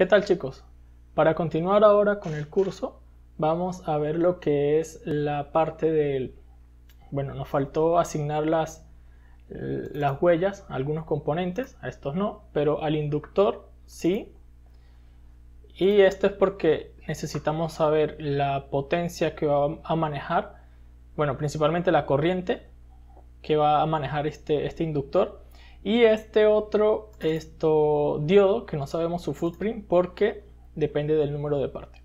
¿Qué tal chicos? Para continuar ahora con el curso vamos a ver lo que es la parte del... Bueno, nos faltó asignar las, las huellas a algunos componentes, a estos no, pero al inductor sí. Y esto es porque necesitamos saber la potencia que va a manejar, bueno, principalmente la corriente que va a manejar este, este inductor y este otro esto, diodo que no sabemos su footprint porque depende del número de parte.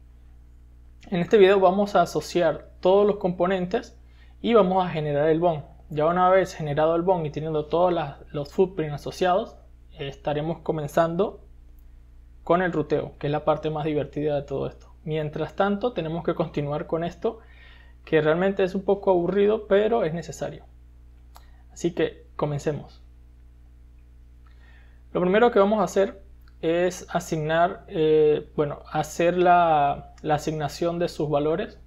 En este video vamos a asociar todos los componentes y vamos a generar el bond. Ya una vez generado el bond y teniendo todos los footprints asociados, estaremos comenzando con el ruteo, que es la parte más divertida de todo esto. Mientras tanto, tenemos que continuar con esto, que realmente es un poco aburrido, pero es necesario. Así que comencemos. Lo primero que vamos a hacer es asignar, eh, bueno, hacer la, asignación de sus valores.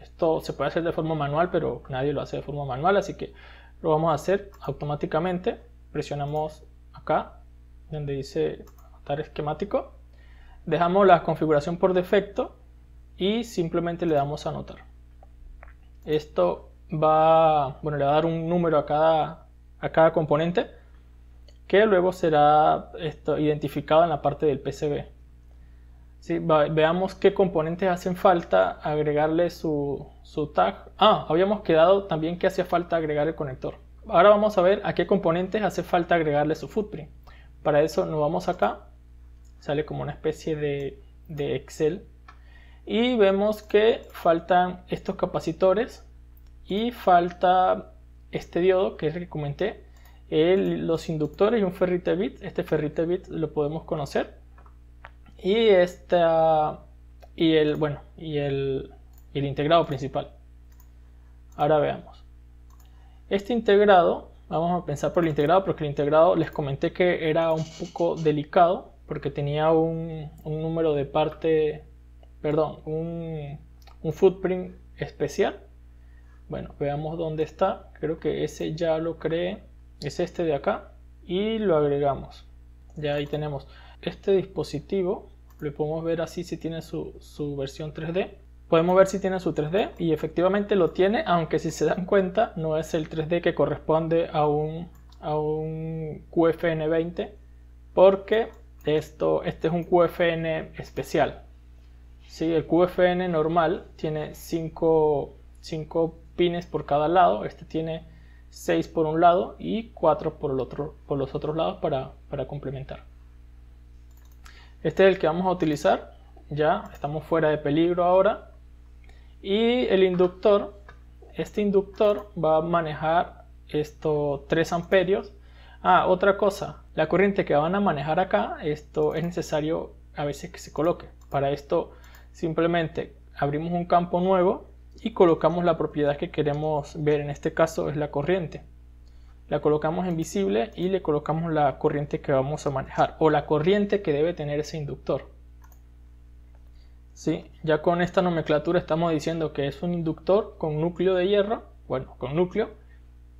Esto se puede hacer de forma manual, pero nadie lo hace de forma manual, así que lo vamos a hacer automáticamente. Presionamos acá, donde dice anotar esquemático. Dejamos la configuración por defecto y simplemente le damos a anotar. Esto va, bueno, le va a dar un número a a cada componente que luego será identificado en la parte del PCB. veamos qué componentes hacen falta agregarle su, tag. Ah, habíamos quedado también que hacía falta agregar el conector. Ahora vamos a ver a qué componentes hace falta agregarle su footprint. Para eso nos vamos acá, sale como una especie de, de Excel y vemos que faltan estos capacitores y falta este diodo que es el que comenté los inductores y un ferrite bit Este ferrite bit lo podemos conocer. Y esta y el bueno y el, integrado principal. Ahora veamos. Este integrado, vamos a pensar por el integrado, porque el integrado les comenté que era un poco delicado, porque tenía un, un número de parte, perdón, un, un footprint especial. Bueno, veamos dónde está. Creo que ese ya lo creé es este de acá y lo agregamos ya ahí tenemos este dispositivo le podemos ver así si tiene su, versión 3D podemos ver si tiene su 3D y efectivamente lo tiene aunque si se dan cuenta no es el 3D que corresponde a un, un QFN20 porque esto, este es un QFN especial el QFN normal tiene 5 pines por cada lado este tiene 6 por un lado y 4 por, los otros lados para, complementar. Este es el que vamos a utilizar, ya estamos fuera de peligro ahora. Y el inductor, este inductor va a manejar estos 3 amperios. Ah, otra cosa, la corriente que van a manejar acá, esto es necesario a veces que se coloque. Para esto simplemente abrimos un campo nuevo y colocamos la propiedad que queremos ver, en este caso es la corriente. La colocamos en visible y le colocamos la corriente que vamos a manejar o la corriente que debe tener ese inductor. ¿Sí? Ya con esta nomenclatura estamos diciendo que es un inductor con núcleo de hierro, bueno, con núcleo,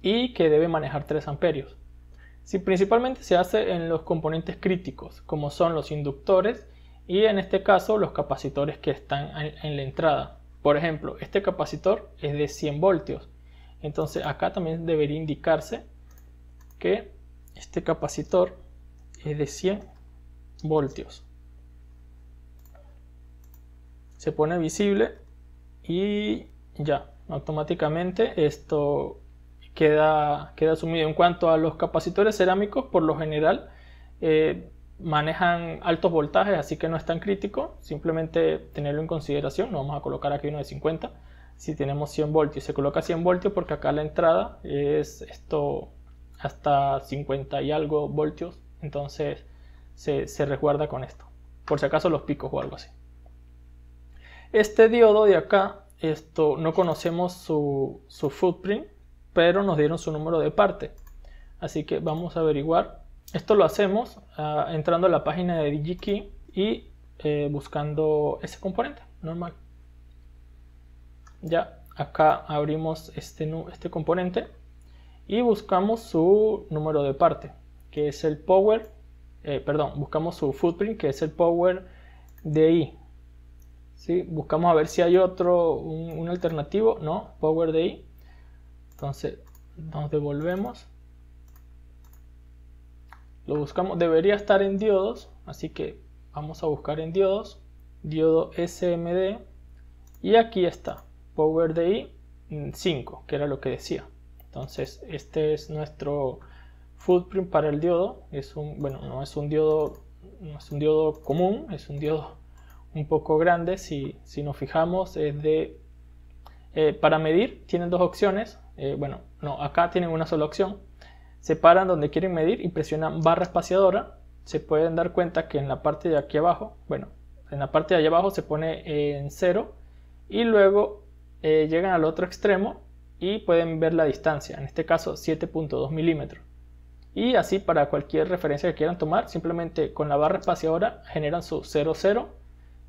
y que debe manejar 3 amperios. principalmente se hace en los componentes críticos, como son los inductores y en este caso los capacitores que están en la entrada. Por ejemplo, este capacitor es de 100 voltios. Entonces acá también debería indicarse que este capacitor es de 100 voltios. Se pone visible y ya, automáticamente esto queda, queda asumido. En cuanto a los capacitores cerámicos, por lo general eh, manejan altos voltajes, así que no es tan crítico, simplemente tenerlo en consideración, no vamos a colocar aquí uno de 50, si tenemos 100 voltios, se coloca 100 voltios porque acá la entrada es esto hasta 50 y algo voltios, entonces se, se resguarda con esto, por si acaso los picos o algo así. Este diodo de acá, esto no conocemos su, su footprint, pero nos dieron su número de parte, así que vamos a averiguar esto lo hacemos ah, entrando a la página de DigiKey y eh, buscando ese componente normal. Ya, acá abrimos este, este componente y buscamos su número de parte, que es el power, eh, perdón, buscamos su footprint, que es el power DI. ¿Sí? Buscamos a ver si hay otro, un, alternativo, no, power DI. Entonces nos devolvemos lo buscamos, debería estar en diodos, así que vamos a buscar en diodos, diodo SMD, y aquí está, Power DI 5, mm, que era lo que decía. Entonces, este es nuestro footprint para el diodo. Es un, bueno, no es un diodo, no es un diodo común, es un diodo un poco grande. Si, si nos fijamos, es de eh, para medir tienen dos opciones. Eh, bueno, no, acá tienen una sola opción se paran donde quieren medir y presionan barra espaciadora, se pueden dar cuenta que en la parte de aquí abajo, bueno, en la parte de allá abajo se pone en cero y luego eh, llegan al otro extremo y pueden ver la distancia, en este caso 7.2 milímetros. Y así para cualquier referencia que quieran tomar, simplemente con la barra espaciadora generan su 00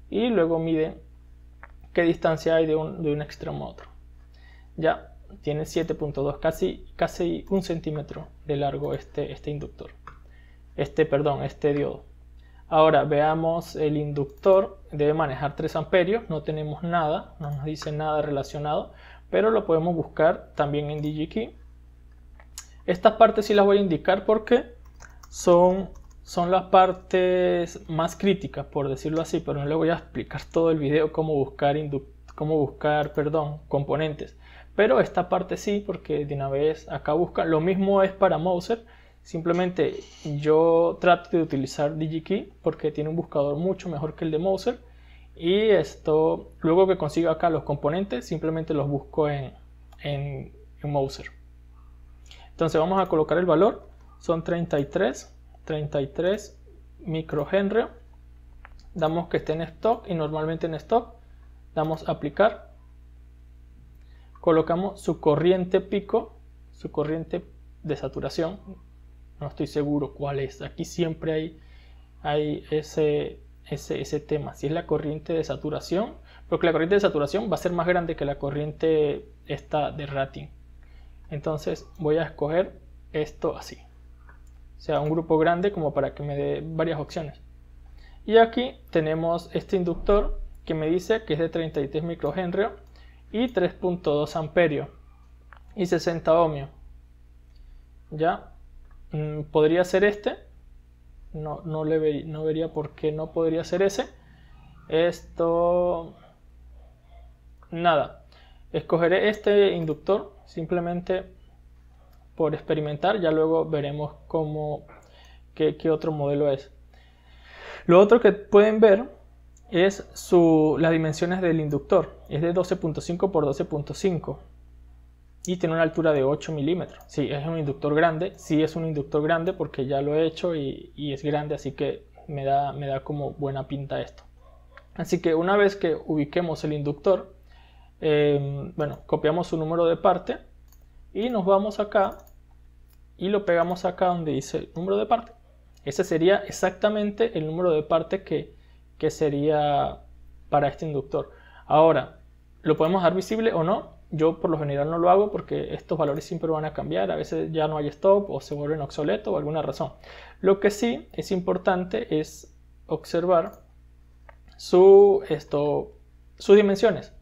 y luego miden qué distancia hay de un, de un extremo a otro. Ya, tiene 7.2, casi, casi un centímetro de largo este, este inductor. Este, perdón, este diodo. Ahora veamos el inductor, debe manejar 3 amperios, no tenemos nada, no nos dice nada relacionado, pero lo podemos buscar también en DigiKey. Estas partes sí las voy a indicar porque son, son las partes más críticas, por decirlo así, pero no le voy a explicar todo el video cómo buscar, cómo buscar perdón, componentes pero esta parte sí, porque de una vez acá busca. Lo mismo es para Mouser, simplemente yo trato de utilizar DigiKey porque tiene un buscador mucho mejor que el de Mouser. Y esto, luego que consigo acá los componentes, simplemente los busco en, en, Mouser. Entonces vamos a colocar el valor, son 33, 33 microhenrio. Damos que esté en stock y normalmente en stock damos aplicar colocamos su corriente pico, su corriente de saturación. No estoy seguro cuál es. Aquí siempre hay, hay ese, ese, tema. Si es la corriente de saturación, porque la corriente de saturación va a ser más grande que la corriente esta de rating. Entonces voy a escoger esto así. sea, un grupo grande como para que me dé varias opciones. Y aquí tenemos este inductor que me dice que es de 33 microhenrio y 3.2 amperio y 60 ohmio ¿Ya? Mm, podría ser este. No, no, le no vería por qué no podría ser ese. Esto... Nada. Escogeré este inductor simplemente por experimentar. Ya luego veremos cómo, qué otro modelo es. Lo otro que pueden ver es su, las dimensiones del inductor. Es de 12.5 por 12.5 y tiene una altura de 8 milímetros. si es un inductor grande, si es un inductor grande porque ya lo he hecho y, es grande, así que me da, me da como buena pinta esto. Así que una vez que ubiquemos el inductor, em, bueno, copiamos su número de parte y nos vamos acá y lo pegamos acá donde dice número de parte. Ese sería exactamente el número de parte que que sería para este inductor. Ahora, ¿lo podemos dar visible o no? Yo por lo general no lo hago porque estos valores siempre van a cambiar, a veces ya no hay stop o se vuelven obsoletos o alguna razón. Lo que sí es importante es observar su, esto, sus dimensiones.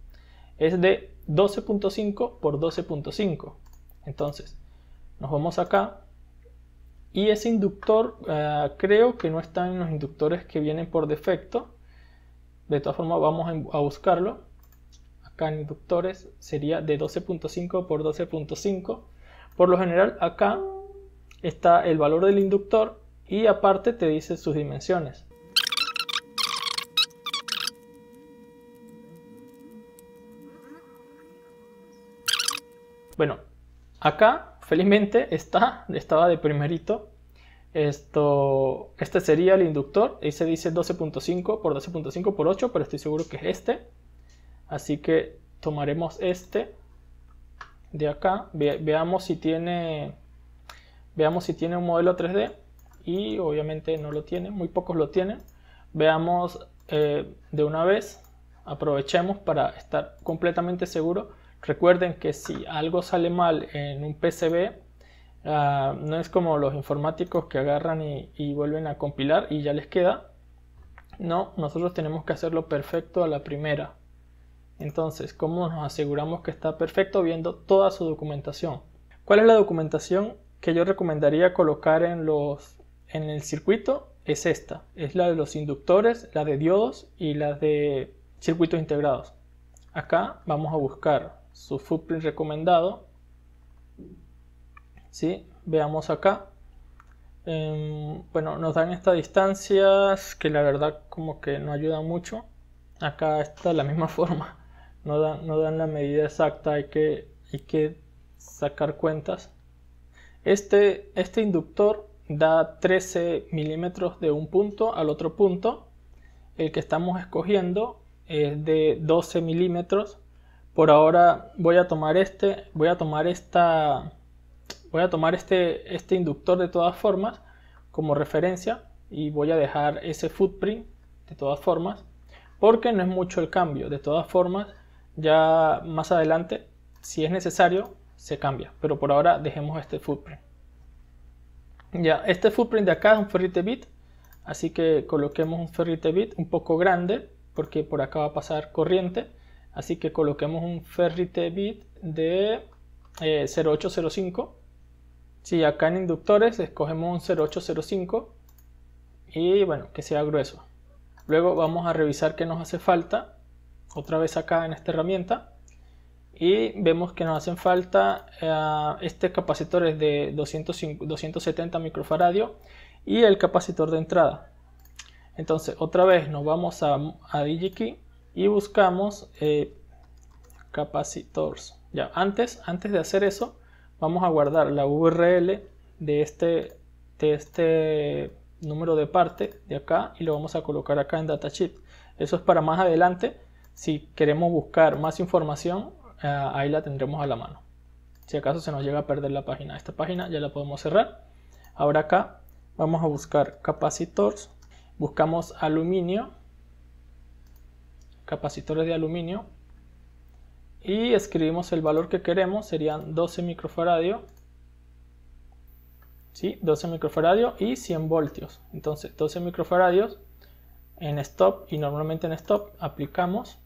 Es de 12.5 por 12.5. Entonces, nos vamos acá y ese inductor eh, creo que no está en los inductores que vienen por defecto. De todas formas vamos a buscarlo. Acá en inductores sería de 12.5 por 12.5. Por lo general acá está el valor del inductor y aparte te dice sus dimensiones. Bueno, acá felizmente está, estaba de primerito. Esto, este sería el inductor, ahí se dice 12.5 por 12.5 por 8, pero estoy seguro que es este. Así que tomaremos este de acá, veamos si tiene veamos si tiene un modelo 3D y obviamente no lo tiene, muy pocos lo tienen. Veamos eh, de una vez, aprovechemos para estar completamente seguro Recuerden que si algo sale mal en un PCB, ah, no es como los informáticos que agarran y, vuelven a compilar y ya les queda. No, nosotros tenemos que hacerlo perfecto a la primera. Entonces, ¿cómo nos aseguramos que está perfecto viendo toda su documentación? ¿Cuál es la documentación que yo recomendaría colocar en, los, en el circuito? Es esta, es la de los inductores, la de diodos y la de circuitos integrados. Acá vamos a buscar su footprint recomendado. ¿Sí? Veamos acá. Em, bueno, nos dan estas distancias que la verdad como que no ayuda mucho. Acá está la misma forma. No dan, la medida exacta, hay que, hay que sacar cuentas. Este, este inductor da 13 milímetros de un punto al otro punto. El que estamos escogiendo es de 12 milímetros por ahora voy a tomar este, voy a tomar voy a tomar este, este, inductor de todas formas como referencia y voy a dejar ese footprint de todas formas porque no es mucho el cambio. De todas formas, ya más adelante, si es necesario, se cambia. Pero por ahora dejemos este footprint. Ya, este footprint de acá es un ferrite bit, así que coloquemos un ferrite bit un poco grande porque por acá va a pasar corriente. Así que coloquemos un ferrite bit de 0805. Eh, si acá en inductores escogemos un 0805 y bueno, que sea grueso. Luego vamos a revisar qué nos hace falta. Otra vez acá en esta herramienta. Y vemos que nos hacen falta eh, este capacitor es de 270 microfaradio y el capacitor de entrada. Entonces, otra vez nos vamos a, a DigiKey y buscamos eh, capacitors. Ya, antes, antes de hacer eso, vamos a guardar la URL de este, este número de parte de acá y lo vamos a colocar acá en datasheet. Eso es para más adelante. Si queremos buscar más información, eh, ahí la tendremos a la mano. Si acaso se nos llega a perder la página, esta página ya la podemos cerrar. Ahora acá vamos a buscar capacitors, buscamos aluminio capacitores de aluminio y escribimos el valor que queremos, serían 12 microfaradio, ¿sí? 12 microfaradio y 100 voltios. Entonces 12 microfaradios en stop y normalmente en stop aplicamos,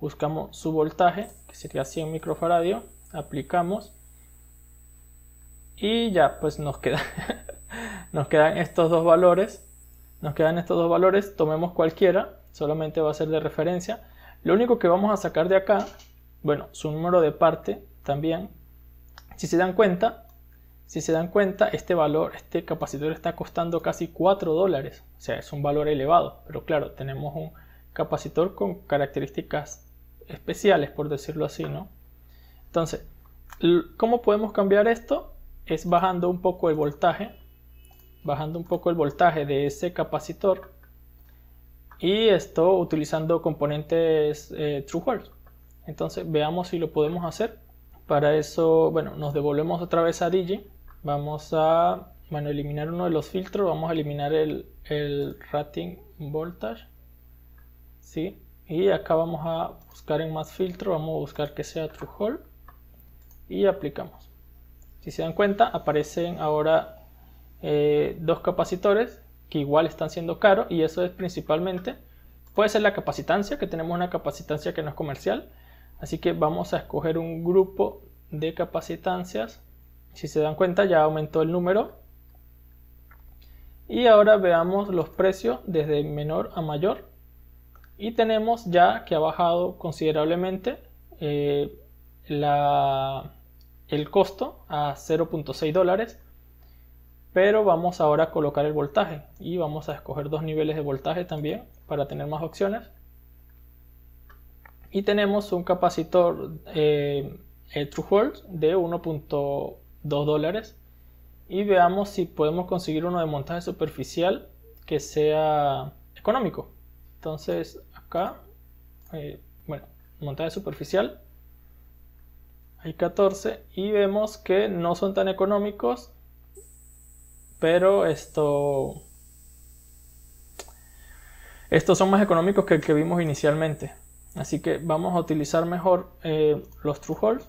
buscamos su voltaje que sería 100 microfaradio, aplicamos y ya pues nos queda nos quedan estos dos valores, nos quedan estos dos valores, tomemos cualquiera solamente va a ser de referencia. Lo único que vamos a sacar de acá, bueno, su número de parte también. Si se dan cuenta, si se dan cuenta, este valor, este capacitor está costando casi 4 dólares. O sea, es un valor elevado. Pero claro, tenemos un capacitor con características especiales, por decirlo así, ¿no? Entonces, ¿cómo podemos cambiar esto? Es bajando un poco el voltaje. Bajando un poco el voltaje de ese capacitor y esto utilizando componentes eh, true entonces veamos si lo podemos hacer para eso bueno nos devolvemos otra vez a Digi. vamos a bueno eliminar uno de los filtros vamos a eliminar el, rating voltage ¿sí? y acá vamos a buscar en más filtro vamos a buscar que sea true y aplicamos si se dan cuenta aparecen ahora eh, dos capacitores que igual están siendo caros y eso es principalmente, puede ser la capacitancia, que tenemos una capacitancia que no es comercial, así que vamos a escoger un grupo de capacitancias, si se dan cuenta ya aumentó el número y ahora veamos los precios desde menor a mayor y tenemos ya que ha bajado considerablemente eh, el costo a 0.6 dólares pero vamos ahora a colocar el voltaje y vamos a escoger dos niveles de voltaje también para tener más opciones y tenemos un capacitor eh, True de 1.2 dólares y veamos si podemos conseguir uno de montaje superficial que sea económico entonces acá eh, bueno montaje superficial hay 14 y vemos que no son tan económicos pero esto... Estos son más económicos que el que vimos inicialmente. Así que vamos a utilizar mejor eh, los true holes.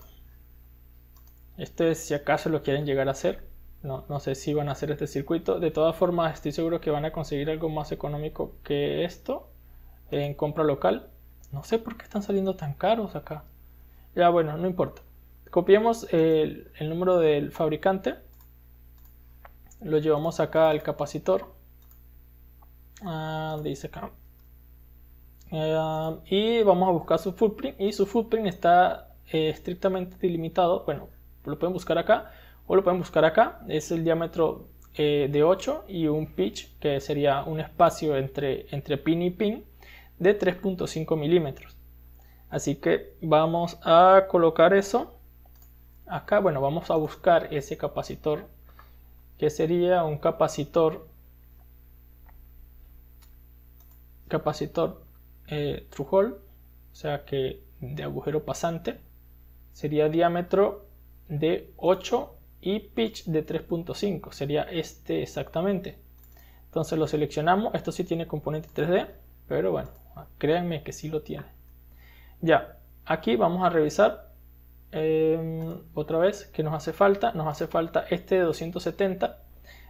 Este si acaso lo quieren llegar a hacer. No, no, sé si van a hacer este circuito. De todas formas, estoy seguro que van a conseguir algo más económico que esto en compra local. No sé por qué están saliendo tan caros acá. Ya bueno, no importa. Copiemos el número del fabricante lo llevamos acá al capacitor ah, dice acá ah, y vamos a buscar su footprint y su footprint está eh, estrictamente delimitado bueno lo pueden buscar acá o lo pueden buscar acá es el diámetro eh, de 8 y un pitch que sería un espacio entre, entre pin y pin de 3.5 milímetros así que vamos a colocar eso acá bueno vamos a buscar ese capacitor que sería un capacitor capacitor eh, true o sea que de agujero pasante sería diámetro de 8 y pitch de 3.5 sería este exactamente entonces lo seleccionamos esto sí tiene componente 3D pero bueno créanme que sí lo tiene ya aquí vamos a revisar Em, otra vez, que nos hace falta? Nos hace falta este de 270.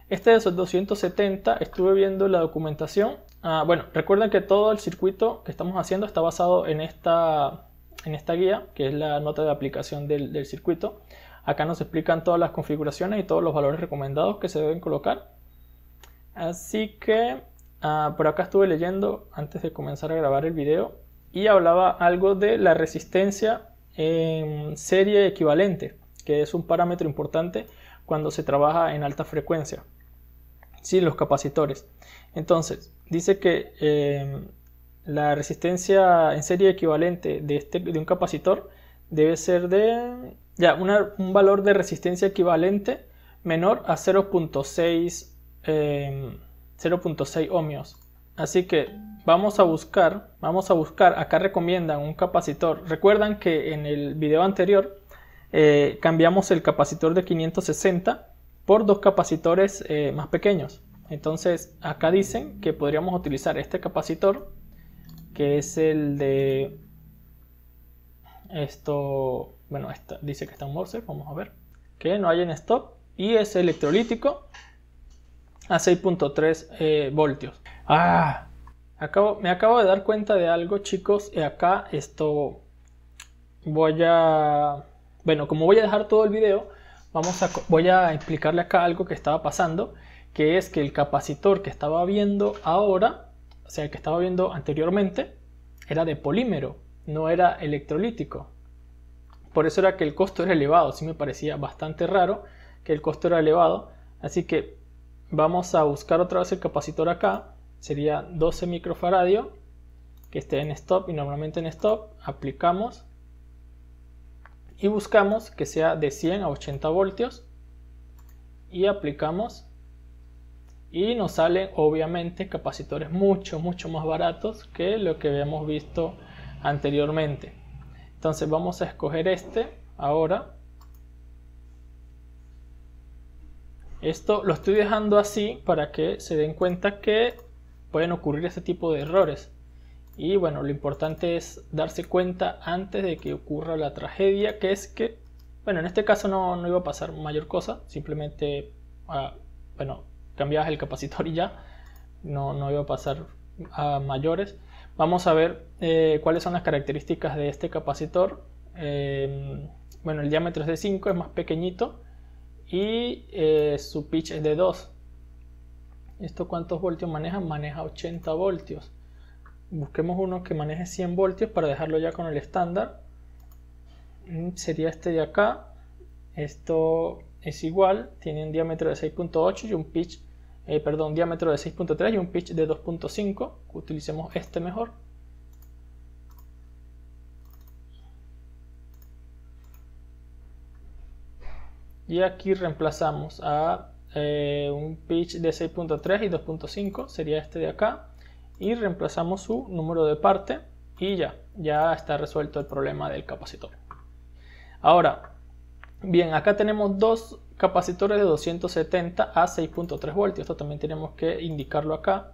Este de esos 270 estuve viendo la documentación. Ah, bueno, recuerden que todo el circuito que estamos haciendo está basado en esta, en esta guía, que es la nota de aplicación del, circuito. Acá nos explican todas las configuraciones y todos los valores recomendados que se deben colocar. Así que ah, por acá estuve leyendo antes de comenzar a grabar el video y hablaba algo de la resistencia en serie equivalente, que es un parámetro importante cuando se trabaja en alta frecuencia. si los capacitores. Entonces, dice que em, la resistencia en serie equivalente de, este, de un capacitor debe ser de ya, un valor de resistencia equivalente menor a 0.6 em, ohmios. Así que vamos a buscar, vamos a buscar, acá recomiendan un capacitor. Recuerdan que en el video anterior eh, cambiamos el capacitor de 560 por dos capacitores eh, más pequeños. Entonces acá dicen que podríamos utilizar este capacitor que es el de esto, bueno, dice que está en Morse, vamos a ver, que no hay en stop y es electrolítico a 6.3 eh, voltios. Ah, me acabo de dar cuenta de algo, chicos. Y acá esto voy a... Bueno, como voy a dejar todo el video, vamos a, voy a explicarle acá algo que estaba pasando, que es que el capacitor que estaba viendo ahora, o sea, el que estaba viendo anteriormente, era de polímero, no era electrolítico. Por eso era que el costo era elevado, sí me parecía bastante raro que el costo era elevado. Así que vamos a buscar otra vez el capacitor acá sería 12 microfaradio que esté en stop y normalmente en stop aplicamos y buscamos que sea de 100 a 80 voltios y aplicamos y nos salen obviamente capacitores mucho mucho más baratos que lo que habíamos visto anteriormente entonces vamos a escoger este ahora esto lo estoy dejando así para que se den cuenta que pueden ocurrir este tipo de errores. Y bueno, lo importante es darse cuenta antes de que ocurra la tragedia, que es que, bueno, en este caso no, iba a pasar mayor cosa, simplemente, ah, bueno, cambiabas el capacitor y ya, no, iba a pasar a mayores. Vamos a ver eh, cuáles son las características de este capacitor. Em, bueno, el diámetro es de 5, es más pequeñito y eh, su pitch es de 2. ¿Esto cuántos voltios maneja? Maneja 80 voltios. Busquemos uno que maneje 100 voltios para dejarlo ya con el estándar. Mm, sería este de acá. Esto es igual, tiene un diámetro de 6.8 y un pitch, eh, perdón, un diámetro de 6.3 y un pitch de 2.5. Utilicemos este mejor. Y aquí reemplazamos a eh, un pitch de 6.3 y 2.5, sería este de acá, y reemplazamos su número de parte y ya, ya está resuelto el problema del capacitor. Ahora, bien, acá tenemos dos capacitores de 270 a 6.3 voltios, esto también tenemos que indicarlo acá,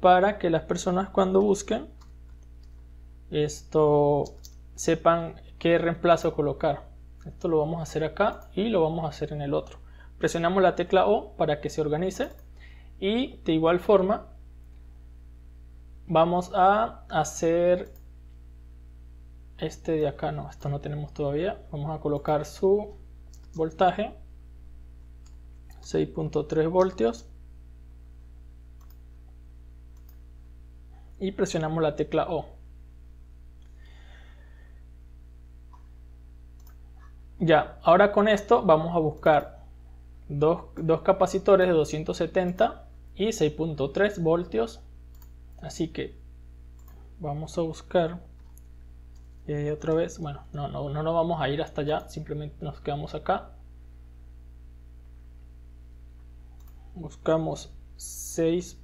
para que las personas cuando busquen esto sepan qué reemplazo colocar. Esto lo vamos a hacer acá y lo vamos a hacer en el otro presionamos la tecla O para que se organice y de igual forma vamos a hacer este de acá, no, esto no tenemos todavía, vamos a colocar su voltaje 6.3 voltios y presionamos la tecla O ya, ahora con esto vamos a buscar dos, dos capacitores de 270 y 6.3 voltios. Así que vamos a buscar eh, otra vez. Bueno, no, no, no nos vamos a ir hasta allá, simplemente nos quedamos acá. Buscamos 6.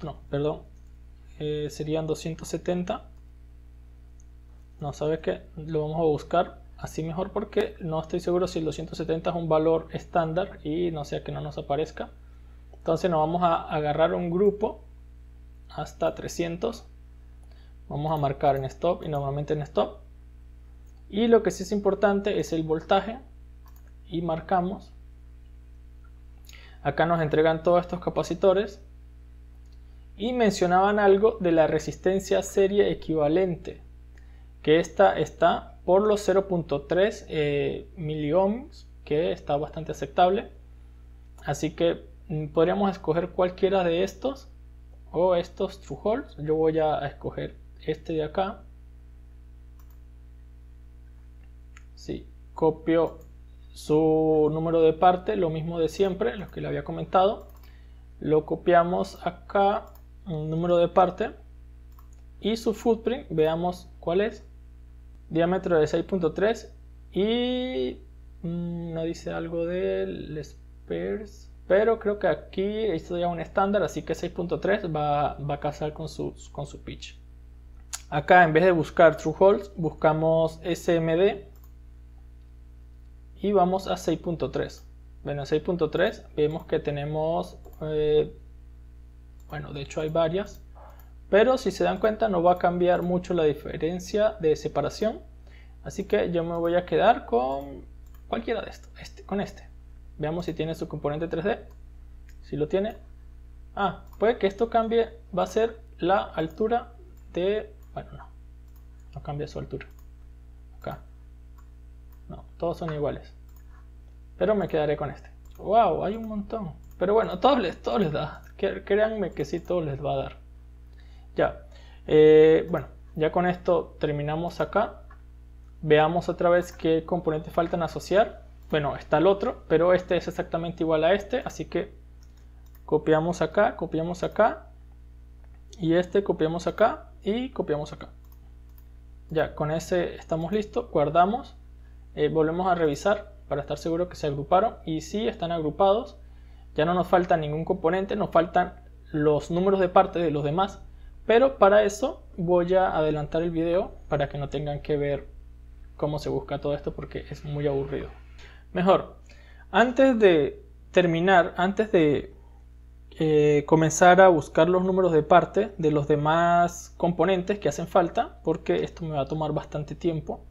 No, perdón, eh, serían 270. No, ¿sabes qué? Lo vamos a buscar así mejor porque no estoy seguro si los 270 es un valor estándar y no sea que no nos aparezca. Entonces nos vamos a agarrar un grupo hasta 300. Vamos a marcar en stop y normalmente en stop. Y lo que sí es importante es el voltaje y marcamos. Acá nos entregan todos estos capacitores y mencionaban algo de la resistencia serie equivalente, que esta está por los 0.3 eh, miliohms, que está bastante aceptable. Así que mm, podríamos escoger cualquiera de estos o estos true holes. Yo voy a escoger este de acá. Sí, copio su número de parte, lo mismo de siempre, lo que le había comentado. Lo copiamos acá, un número de parte. Y su footprint, veamos cuál es diámetro de 6.3 y mm, no dice algo del Spears, pero creo que aquí esto ya es un estándar, así que 6.3 va, a casar con su, con su pitch. Acá en vez de buscar True Holes, buscamos SMD y vamos a 6.3. Bueno, 6.3 vemos que tenemos, eh, bueno, de hecho hay varias, pero si se dan cuenta no va a cambiar mucho la diferencia de separación. Así que yo me voy a quedar con cualquiera de estos, este, con este. Veamos si tiene su componente 3D. Si lo tiene. Ah, puede que esto cambie, va a ser la altura de... Bueno, no. No cambia su altura. Acá. No, todos son iguales. Pero me quedaré con este. ¡Wow! Hay un montón. Pero bueno, todos les, les da. Créanme que sí, todo les va a dar. Ya. Eh, bueno, ya con esto terminamos acá. Veamos otra vez qué componentes faltan asociar. Bueno, está el otro, pero este es exactamente igual a este, así que copiamos acá, copiamos acá, y este copiamos acá y copiamos acá. Ya, con ese estamos listos, guardamos, eh, volvemos a revisar para estar seguro que se agruparon y si sí, están agrupados, ya no nos falta ningún componente, nos faltan los números de parte de los demás pero para eso voy a adelantar el video para que no tengan que ver cómo se busca todo esto porque es muy aburrido. Mejor, antes de terminar, antes de eh, comenzar a buscar los números de parte de los demás componentes que hacen falta, porque esto me va a tomar bastante tiempo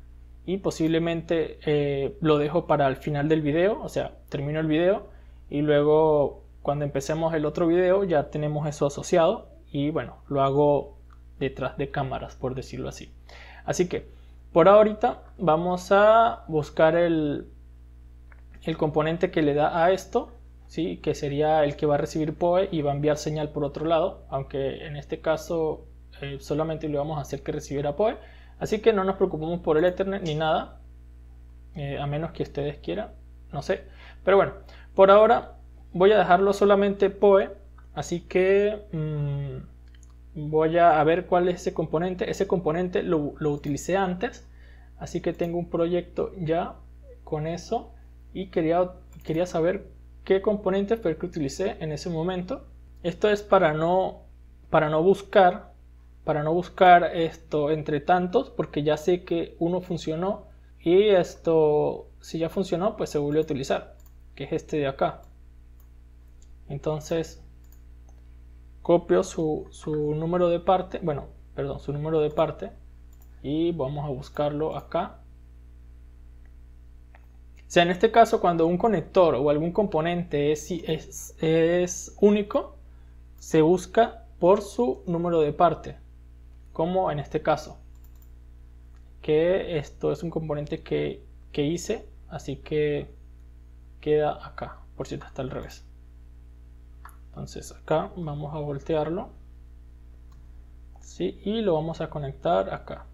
y posiblemente eh, lo dejo para el final del video, o sea, termino el video y luego cuando empecemos el otro video ya tenemos eso asociado y bueno, lo hago detrás de cámaras, por decirlo así. Así que por ahorita vamos a buscar el, el componente que le da a esto, ¿sí? que sería el que va a recibir POE y va a enviar señal por otro lado, aunque en este caso eh, solamente le vamos a hacer que recibiera POE. Así que no nos preocupemos por el Ethernet ni nada, eh, a menos que ustedes quieran, no sé. Pero bueno, por ahora voy a dejarlo solamente POE Así que mm, voy a ver cuál es ese componente. Ese componente lo, utilicé antes, así que tengo un proyecto ya con eso y quería, quería saber qué componente fue el que utilicé en ese momento. Esto es para no, para no buscar, para no buscar esto entre tantos, porque ya sé que uno funcionó y esto, si ya funcionó, pues se vuelve a utilizar, que es este de acá. Entonces, copio su, número de parte, bueno, perdón, su número de parte y vamos a buscarlo acá. O sea, en este caso cuando un conector o algún componente es, es, es único, se busca por su número de parte, como en este caso, que esto es un componente que, que hice, así que queda acá, por cierto está al revés. Entonces acá vamos a voltearlo. Y lo vamos a conectar acá.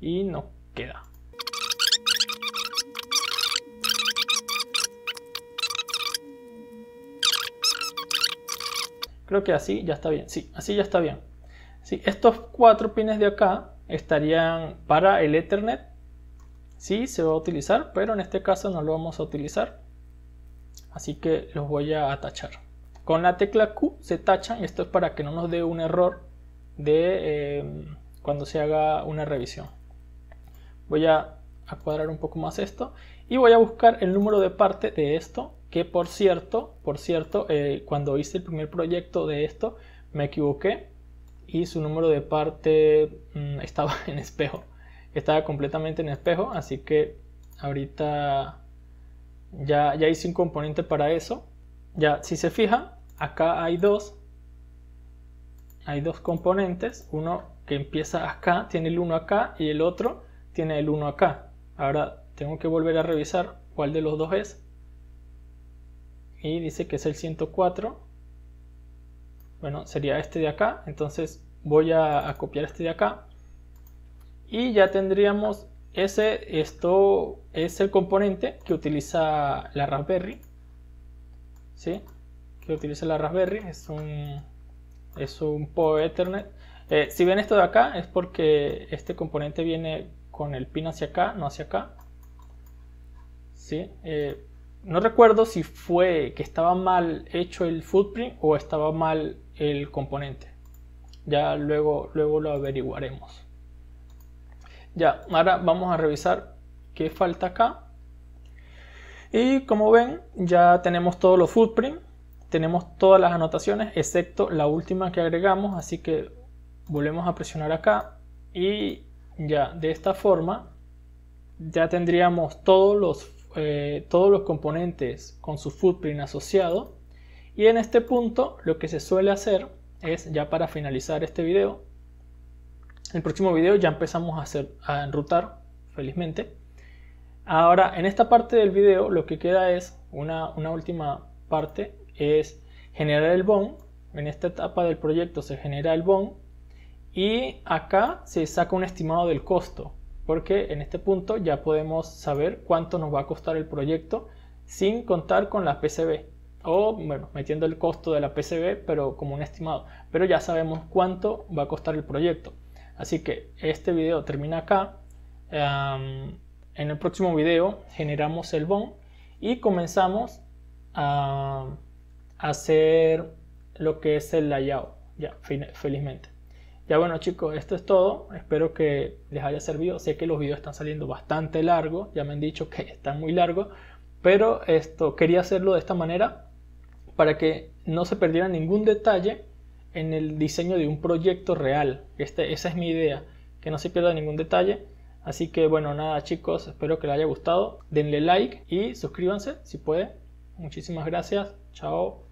Y no queda. Creo que así ya está bien. Sí, así ya está bien. Sí, estos cuatro pines de acá estarían para el Ethernet. Sí, se va a utilizar, pero en este caso no lo vamos a utilizar así que los voy a tachar. Con la tecla Q se tacha y esto es para que no nos dé un error de em, cuando se haga una revisión. Voy a, cuadrar un poco más esto y voy a buscar el número de parte de esto que por cierto, por cierto, eh, cuando hice el primer proyecto de esto me equivoqué y su número de parte mm, estaba en espejo, estaba completamente en espejo, así que ahorita ya, hice un componente para eso. Ya, si se fija, acá hay dos. Hay dos componentes. Uno que empieza acá, tiene el uno acá y el otro tiene el uno acá. Ahora tengo que volver a revisar cuál de los dos es. Y dice que es el 104. Bueno, sería este de acá. Entonces voy a, a copiar este de acá. Y ya tendríamos ese, esto es el componente que utiliza la Raspberry. ¿Sí? Que utiliza la Raspberry. Es un, es un PoE Ethernet. Eh, si ven esto de acá es porque este componente viene con el pin hacia acá, no hacia acá. ¿Sí? Eh, no recuerdo si fue que estaba mal hecho el footprint o estaba mal el componente. Ya luego, luego lo averiguaremos. Ya, ahora vamos a revisar qué falta acá. Y como ven, ya tenemos todos los footprints, tenemos todas las anotaciones, excepto la última que agregamos, así que volvemos a presionar acá y ya de esta forma ya tendríamos todos los, eh, todos los componentes con su footprint asociado y en este punto lo que se suele hacer es ya para finalizar este video el próximo video ya empezamos a, hacer, a enrutar, felizmente. Ahora, en esta parte del video lo que queda es, una, última parte, es generar el BOM. En esta etapa del proyecto se genera el BOM. y acá se saca un estimado del costo, porque en este punto ya podemos saber cuánto nos va a costar el proyecto sin contar con la PCB o bueno, metiendo el costo de la PCB, pero como un estimado, pero ya sabemos cuánto va a costar el proyecto. Así que este video termina acá. Em, en el próximo video generamos el bond y comenzamos a hacer lo que es el layout. Ya, felizmente. Ya bueno chicos, esto es todo. Espero que les haya servido. Sé que los videos están saliendo bastante largos. Ya me han dicho que están muy largos. Pero esto quería hacerlo de esta manera para que no se perdiera ningún detalle en el diseño de un proyecto real. Este, esa es mi idea, que no se pierda ningún detalle. Así que bueno, nada chicos, espero que les haya gustado. Denle like y suscríbanse si pueden. Muchísimas gracias. Chao.